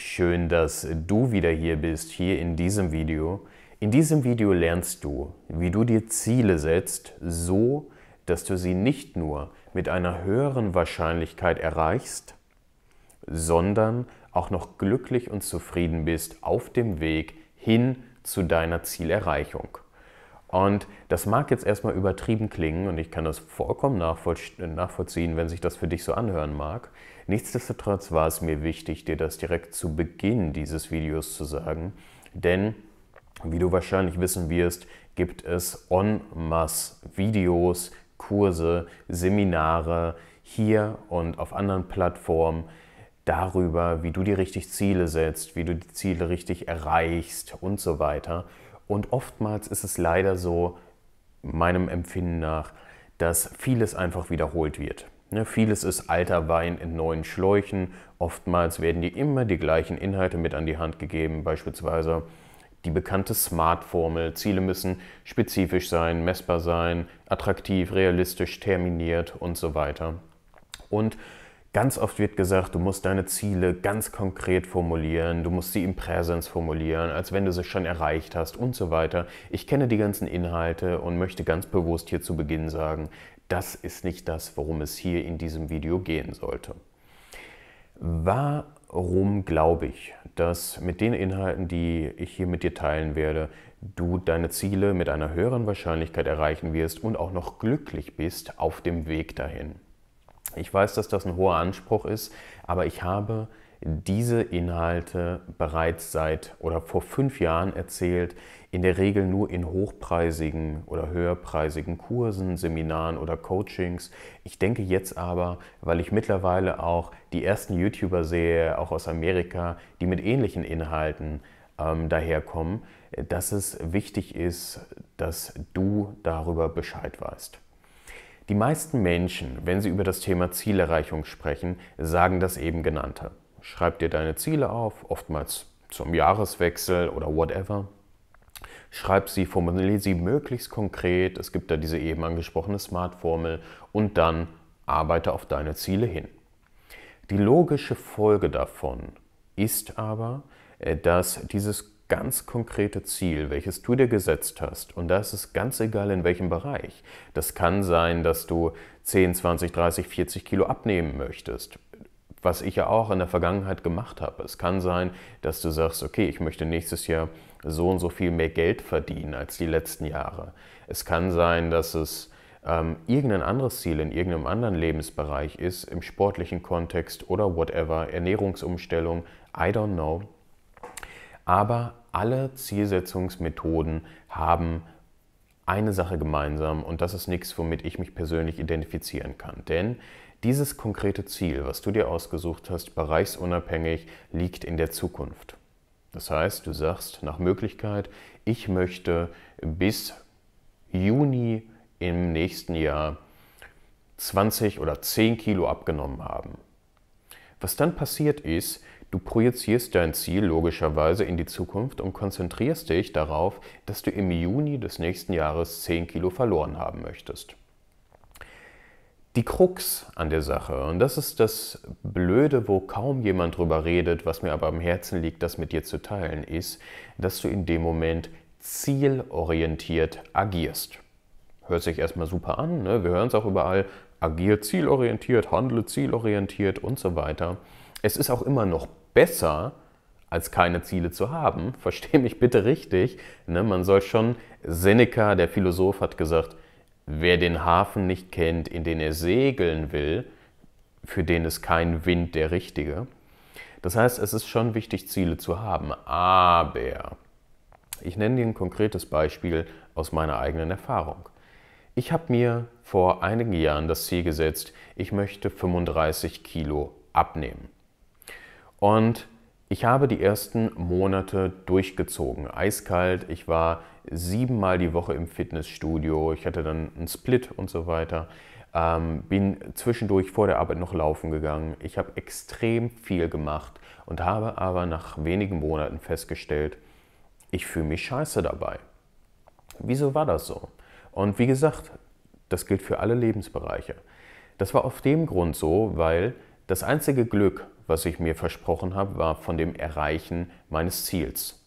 Schön, dass du wieder hier bist, hier in diesem Video. In diesem Video lernst du, wie du dir Ziele setzt, so dass du sie nicht nur mit einer höheren Wahrscheinlichkeit erreichst, sondern auch noch glücklich und zufrieden bist auf dem Weg hin zu deiner Zielerreichung. Und das mag jetzt erstmal übertrieben klingen und ich kann das vollkommen nachvollziehen, wenn sich das für dich so anhören mag. Nichtsdestotrotz war es mir wichtig, dir das direkt zu Beginn dieses Videos zu sagen, denn wie du wahrscheinlich wissen wirst, gibt es en masse Videos, Kurse, Seminare hier und auf anderen Plattformen darüber, wie du dir richtig Ziele setzt, wie du die Ziele richtig erreichst und so weiter. Und oftmals ist es leider so, meinem Empfinden nach, dass vieles einfach wiederholt wird. Ne, vieles ist alter Wein in neuen Schläuchen. Oftmals werden dir immer die gleichen Inhalte mit an die Hand gegeben, beispielsweise die bekannte Smart-Formel. Ziele müssen spezifisch sein, messbar sein, attraktiv, realistisch, terminiert und so weiter. Und Ganz oft wird gesagt, du musst deine Ziele ganz konkret formulieren, du musst sie im Präsens formulieren, als wenn du sie schon erreicht hast und so weiter. Ich kenne die ganzen Inhalte und möchte ganz bewusst hier zu Beginn sagen, das ist nicht das, worum es hier in diesem Video gehen sollte. Warum glaube ich, dass mit den Inhalten, die ich hier mit dir teilen werde, du deine Ziele mit einer höheren Wahrscheinlichkeit erreichen wirst und auch noch glücklich bist auf dem Weg dahin? Ich weiß, dass das ein hoher Anspruch ist, aber ich habe diese Inhalte bereits seit oder vor fünf Jahren erzählt, in der Regel nur in hochpreisigen oder höherpreisigen Kursen, Seminaren oder Coachings. Ich denke jetzt aber, weil ich mittlerweile auch die ersten YouTuber sehe, auch aus Amerika, die mit ähnlichen Inhalten ähm, daherkommen, dass es wichtig ist, dass du darüber Bescheid weißt. Die meisten Menschen, wenn sie über das Thema Zielerreichung sprechen, sagen das eben genannte. Schreib dir deine Ziele auf, oftmals zum Jahreswechsel oder whatever. Schreib sie, formulier sie möglichst konkret. Es gibt da diese eben angesprochene Smart-Formel und dann arbeite auf deine Ziele hin. Die logische Folge davon ist aber, äh, dass dieses ganz konkrete Ziel, welches du dir gesetzt hast. Und da ist es ganz egal, in welchem Bereich. Das kann sein, dass du 10, 20, 30, 40 Kilo abnehmen möchtest was ich ja auch in der Vergangenheit gemacht habe. Es kann sein, dass du sagst, okay, ich möchte nächstes Jahr so und so viel mehr Geld verdienen als die letzten Jahre. Es kann sein, dass es ähm, irgendein anderes Ziel in irgendeinem anderen Lebensbereich ist, im sportlichen Kontext oder whatever, Ernährungsumstellung, I don't know. Aber alle Zielsetzungsmethoden haben eine Sache gemeinsam und das ist nichts, womit ich mich persönlich identifizieren kann. Denn dieses konkrete Ziel, was du dir ausgesucht hast, bereichsunabhängig, liegt in der Zukunft. Das heißt, du sagst nach Möglichkeit, ich möchte bis Juni im nächsten Jahr 20 oder 10 Kilo abgenommen haben. Was dann passiert ist, Du projizierst dein Ziel logischerweise in die Zukunft und konzentrierst dich darauf, dass du im Juni des nächsten Jahres 10 Kilo verloren haben möchtest. Die Krux an der Sache, und das ist das Blöde, wo kaum jemand drüber redet, was mir aber am Herzen liegt, das mit dir zu teilen, ist, dass du in dem Moment zielorientiert agierst. Hört sich erstmal super an, ne? wir hören es auch überall, agier zielorientiert, handle zielorientiert und so weiter es ist auch immer noch besser, als keine Ziele zu haben. Verstehe mich bitte richtig. Ne? Man soll schon, Seneca, der Philosoph, hat gesagt, wer den Hafen nicht kennt, in den er segeln will, für den ist kein Wind der richtige. Das heißt, es ist schon wichtig, Ziele zu haben. Aber ich nenne dir ein konkretes Beispiel aus meiner eigenen Erfahrung. Ich habe mir vor einigen Jahren das Ziel gesetzt, ich möchte 35 Kilo abnehmen. Und ich habe die ersten Monate durchgezogen, eiskalt. Ich war siebenmal die Woche im Fitnessstudio. Ich hatte dann einen Split und so weiter. Ähm, bin zwischendurch vor der Arbeit noch laufen gegangen. Ich habe extrem viel gemacht und habe aber nach wenigen Monaten festgestellt, ich fühle mich scheiße dabei. Wieso war das so? Und wie gesagt, das gilt für alle Lebensbereiche. Das war auf dem Grund so, weil das einzige Glück, was ich mir versprochen habe, war von dem Erreichen meines Ziels.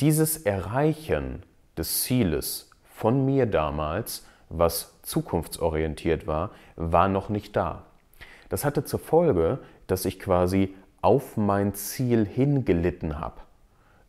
Dieses Erreichen des Zieles von mir damals, was zukunftsorientiert war, war noch nicht da. Das hatte zur Folge, dass ich quasi auf mein Ziel hingelitten habe.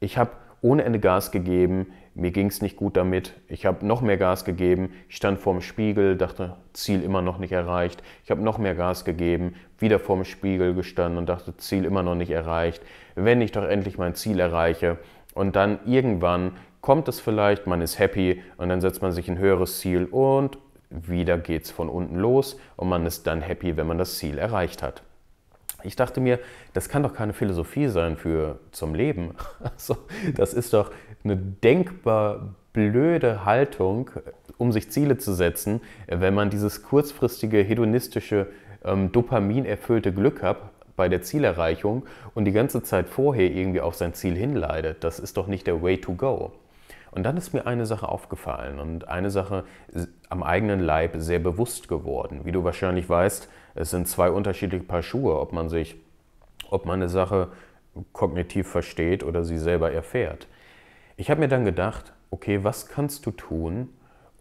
Ich habe ohne Ende Gas gegeben, mir ging es nicht gut damit, ich habe noch mehr Gas gegeben, ich stand vorm Spiegel, dachte, Ziel immer noch nicht erreicht, ich habe noch mehr Gas gegeben, wieder vorm Spiegel gestanden und dachte, Ziel immer noch nicht erreicht, wenn ich doch endlich mein Ziel erreiche und dann irgendwann kommt es vielleicht, man ist happy und dann setzt man sich ein höheres Ziel und wieder geht es von unten los und man ist dann happy, wenn man das Ziel erreicht hat. Ich dachte mir, das kann doch keine Philosophie sein für zum Leben. Also, das ist doch eine denkbar blöde Haltung, um sich Ziele zu setzen, wenn man dieses kurzfristige, hedonistische, ähm, dopaminerfüllte Glück hat bei der Zielerreichung und die ganze Zeit vorher irgendwie auf sein Ziel hinleidet. Das ist doch nicht der Way to go. Und dann ist mir eine Sache aufgefallen und eine Sache am eigenen Leib sehr bewusst geworden. Wie du wahrscheinlich weißt, es sind zwei unterschiedliche Paar Schuhe, ob man sich, ob man eine Sache kognitiv versteht oder sie selber erfährt. Ich habe mir dann gedacht, okay, was kannst du tun,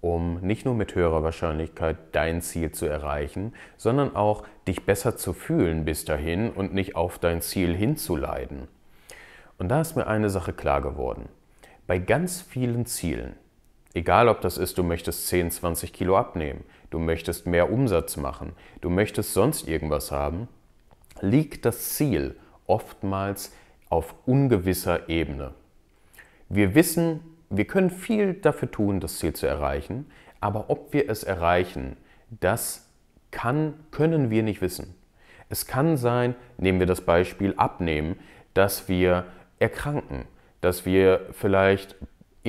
um nicht nur mit höherer Wahrscheinlichkeit dein Ziel zu erreichen, sondern auch dich besser zu fühlen bis dahin und nicht auf dein Ziel hinzuleiden. Und da ist mir eine Sache klar geworden. Bei ganz vielen Zielen Egal ob das ist, du möchtest 10, 20 Kilo abnehmen, du möchtest mehr Umsatz machen, du möchtest sonst irgendwas haben, liegt das Ziel oftmals auf ungewisser Ebene. Wir wissen, wir können viel dafür tun, das Ziel zu erreichen, aber ob wir es erreichen, das kann, können wir nicht wissen. Es kann sein, nehmen wir das Beispiel abnehmen, dass wir erkranken, dass wir vielleicht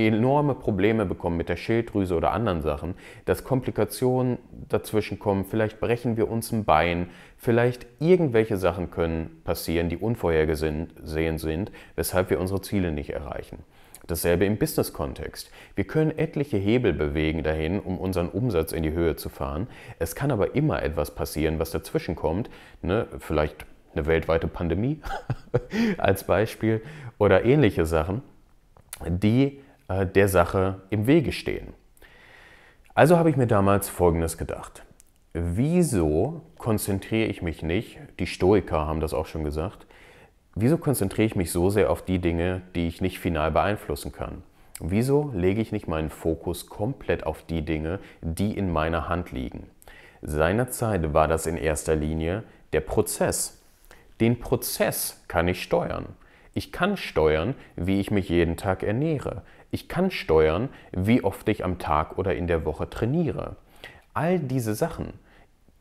enorme Probleme bekommen mit der Schilddrüse oder anderen Sachen, dass Komplikationen dazwischen kommen, vielleicht brechen wir uns ein Bein, vielleicht irgendwelche Sachen können passieren, die unvorhergesehen sind, weshalb wir unsere Ziele nicht erreichen. Dasselbe im Business-Kontext. Wir können etliche Hebel bewegen dahin, um unseren Umsatz in die Höhe zu fahren. Es kann aber immer etwas passieren, was dazwischen kommt. Ne? Vielleicht eine weltweite Pandemie als Beispiel oder ähnliche Sachen, die äh, der Sache im Wege stehen. Also habe ich mir damals Folgendes gedacht. Wieso konzentriere ich mich nicht, die Stoiker haben das auch schon gesagt, wieso konzentriere ich mich so sehr auf die Dinge, die ich nicht final beeinflussen kann? Wieso lege ich nicht meinen Fokus komplett auf die Dinge, die in meiner Hand liegen? Seinerzeit war das in erster Linie der Prozess. Den Prozess kann ich steuern. Ich kann steuern, wie ich mich jeden Tag ernähre. Ich kann steuern, wie oft ich am Tag oder in der Woche trainiere. All diese Sachen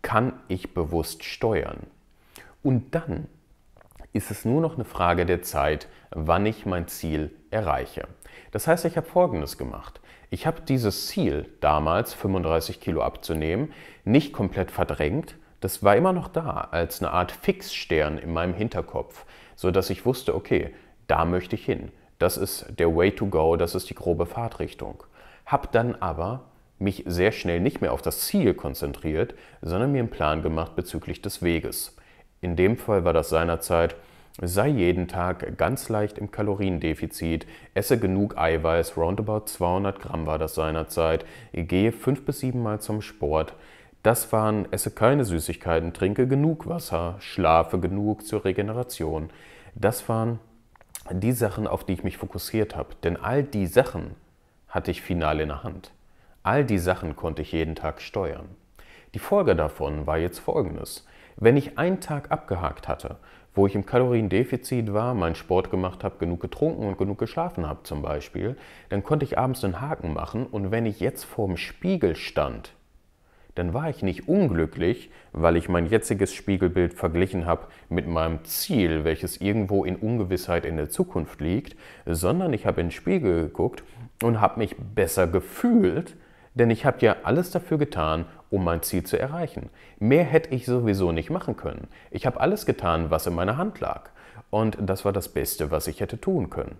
kann ich bewusst steuern. Und dann ist es nur noch eine Frage der Zeit, wann ich mein Ziel erreiche. Das heißt, ich habe Folgendes gemacht. Ich habe dieses Ziel damals, 35 Kilo abzunehmen, nicht komplett verdrängt. Das war immer noch da, als eine Art Fixstern in meinem Hinterkopf, sodass ich wusste, okay, da möchte ich hin. Das ist der Way to go, das ist die grobe Fahrtrichtung. Hab dann aber mich sehr schnell nicht mehr auf das Ziel konzentriert, sondern mir einen Plan gemacht bezüglich des Weges. In dem Fall war das seinerzeit, sei jeden Tag ganz leicht im Kaloriendefizit, esse genug Eiweiß, roundabout 200 Gramm war das seinerzeit, gehe fünf bis sieben Mal zum Sport. Das waren, esse keine Süßigkeiten, trinke genug Wasser, schlafe genug zur Regeneration. Das waren die Sachen, auf die ich mich fokussiert habe. Denn all die Sachen hatte ich final in der Hand. All die Sachen konnte ich jeden Tag steuern. Die Folge davon war jetzt folgendes. Wenn ich einen Tag abgehakt hatte, wo ich im Kaloriendefizit war, meinen Sport gemacht habe, genug getrunken und genug geschlafen habe zum Beispiel, dann konnte ich abends einen Haken machen und wenn ich jetzt vorm Spiegel stand dann war ich nicht unglücklich, weil ich mein jetziges Spiegelbild verglichen habe mit meinem Ziel, welches irgendwo in Ungewissheit in der Zukunft liegt, sondern ich habe in den Spiegel geguckt und habe mich besser gefühlt, denn ich habe ja alles dafür getan, um mein Ziel zu erreichen. Mehr hätte ich sowieso nicht machen können. Ich habe alles getan, was in meiner Hand lag. Und das war das Beste, was ich hätte tun können.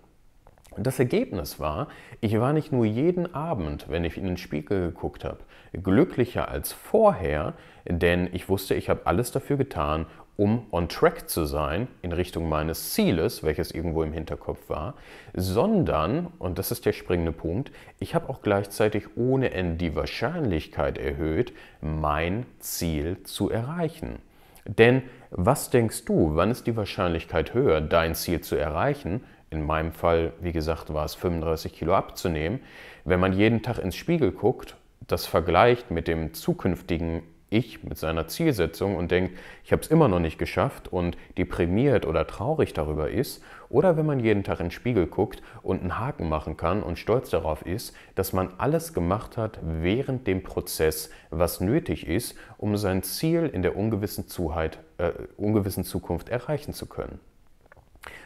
Das Ergebnis war, ich war nicht nur jeden Abend, wenn ich in den Spiegel geguckt habe, glücklicher als vorher, denn ich wusste, ich habe alles dafür getan, um on track zu sein in Richtung meines Zieles, welches irgendwo im Hinterkopf war, sondern, und das ist der springende Punkt, ich habe auch gleichzeitig ohne Ende die Wahrscheinlichkeit erhöht, mein Ziel zu erreichen. Denn was denkst du, wann ist die Wahrscheinlichkeit höher, dein Ziel zu erreichen, in meinem Fall, wie gesagt, war es 35 Kilo abzunehmen. Wenn man jeden Tag ins Spiegel guckt, das vergleicht mit dem zukünftigen Ich, mit seiner Zielsetzung und denkt, ich habe es immer noch nicht geschafft und deprimiert oder traurig darüber ist, oder wenn man jeden Tag ins Spiegel guckt und einen Haken machen kann und stolz darauf ist, dass man alles gemacht hat während dem Prozess, was nötig ist, um sein Ziel in der ungewissen, Zuheit, äh, ungewissen Zukunft erreichen zu können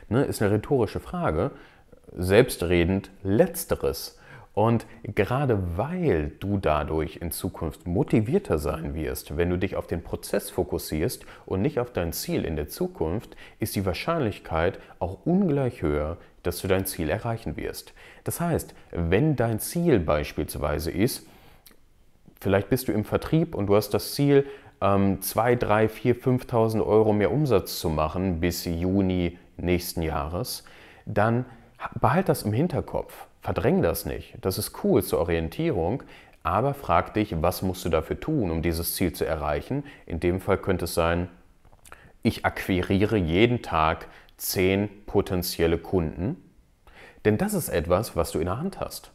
ne, ist eine rhetorische Frage, selbstredend letzteres. Und gerade weil du dadurch in Zukunft motivierter sein wirst, wenn du dich auf den Prozess fokussierst und nicht auf dein Ziel in der Zukunft, ist die Wahrscheinlichkeit auch ungleich höher, dass du dein Ziel erreichen wirst. Das heißt, wenn dein Ziel beispielsweise ist, vielleicht bist du im Vertrieb und du hast das Ziel, 2, 3, 4, 5.000 Euro mehr Umsatz zu machen bis Juni nächsten Jahres, dann behalt das im Hinterkopf. Verdräng das nicht. Das ist cool zur Orientierung, aber frag dich, was musst du dafür tun, um dieses Ziel zu erreichen? In dem Fall könnte es sein, ich akquiriere jeden Tag zehn potenzielle Kunden. Denn das ist etwas, was du in der Hand hast.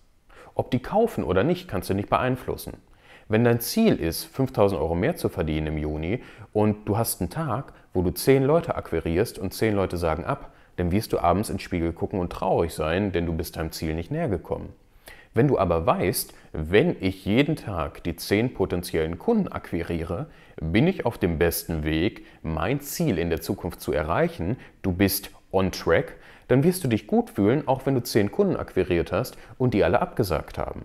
Ob die kaufen oder nicht, kannst du nicht beeinflussen. Wenn dein Ziel ist, 5000 Euro mehr zu verdienen im Juni und du hast einen Tag, wo du zehn Leute akquirierst und zehn Leute sagen ab, dann wirst du abends ins Spiegel gucken und traurig sein, denn du bist deinem Ziel nicht näher gekommen. Wenn du aber weißt, wenn ich jeden Tag die zehn potenziellen Kunden akquiriere, bin ich auf dem besten Weg, mein Ziel in der Zukunft zu erreichen, du bist on track, dann wirst du dich gut fühlen, auch wenn du zehn Kunden akquiriert hast und die alle abgesagt haben.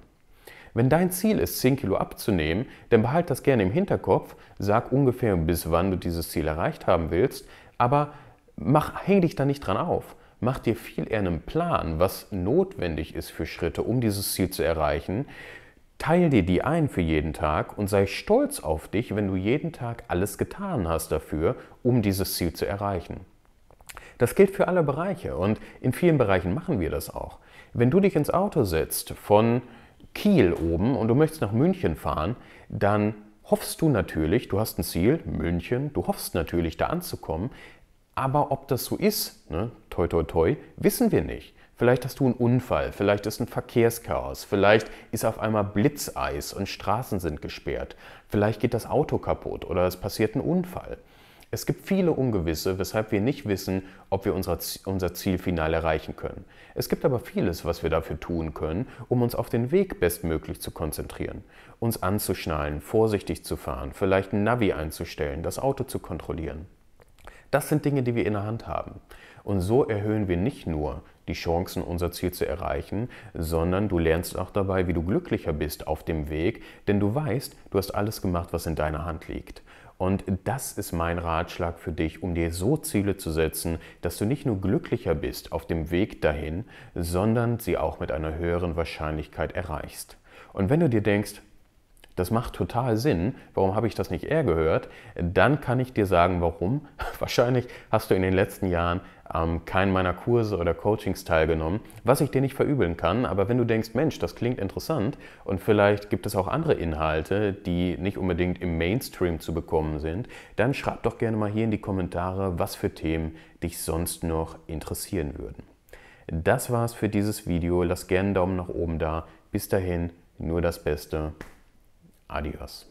Wenn dein Ziel ist, 10 Kilo abzunehmen, dann behalt das gerne im Hinterkopf, sag ungefähr, bis wann du dieses Ziel erreicht haben willst, aber mach, häng dich da nicht dran auf. Mach dir viel eher einen Plan, was notwendig ist für Schritte, um dieses Ziel zu erreichen. Teil dir die ein für jeden Tag und sei stolz auf dich, wenn du jeden Tag alles getan hast dafür, um dieses Ziel zu erreichen. Das gilt für alle Bereiche und in vielen Bereichen machen wir das auch. Wenn du dich ins Auto setzt von Kiel oben und du möchtest nach München fahren, dann hoffst du natürlich, du hast ein Ziel, München, du hoffst natürlich da anzukommen, aber ob das so ist, ne, toi toi toi, wissen wir nicht. Vielleicht hast du einen Unfall, vielleicht ist ein Verkehrschaos, vielleicht ist auf einmal Blitzeis und Straßen sind gesperrt, vielleicht geht das Auto kaputt oder es passiert ein Unfall. Es gibt viele Ungewisse, weshalb wir nicht wissen, ob wir unser Ziel final erreichen können. Es gibt aber vieles, was wir dafür tun können, um uns auf den Weg bestmöglich zu konzentrieren. Uns anzuschnallen, vorsichtig zu fahren, vielleicht ein Navi einzustellen, das Auto zu kontrollieren. Das sind Dinge, die wir in der Hand haben. Und so erhöhen wir nicht nur die Chancen, unser Ziel zu erreichen, sondern du lernst auch dabei, wie du glücklicher bist auf dem Weg, denn du weißt, du hast alles gemacht, was in deiner Hand liegt. Und das ist mein Ratschlag für dich, um dir so Ziele zu setzen, dass du nicht nur glücklicher bist auf dem Weg dahin, sondern sie auch mit einer höheren Wahrscheinlichkeit erreichst. Und wenn du dir denkst, das macht total Sinn, warum habe ich das nicht eher gehört, dann kann ich dir sagen, warum. Wahrscheinlich hast du in den letzten Jahren ähm, keinen meiner Kurse oder Coachings teilgenommen, was ich dir nicht verübeln kann, aber wenn du denkst, Mensch, das klingt interessant und vielleicht gibt es auch andere Inhalte, die nicht unbedingt im Mainstream zu bekommen sind, dann schreib doch gerne mal hier in die Kommentare, was für Themen dich sonst noch interessieren würden. Das war's für dieses Video. Lass gerne einen Daumen nach oben da. Bis dahin, nur das Beste. Adios.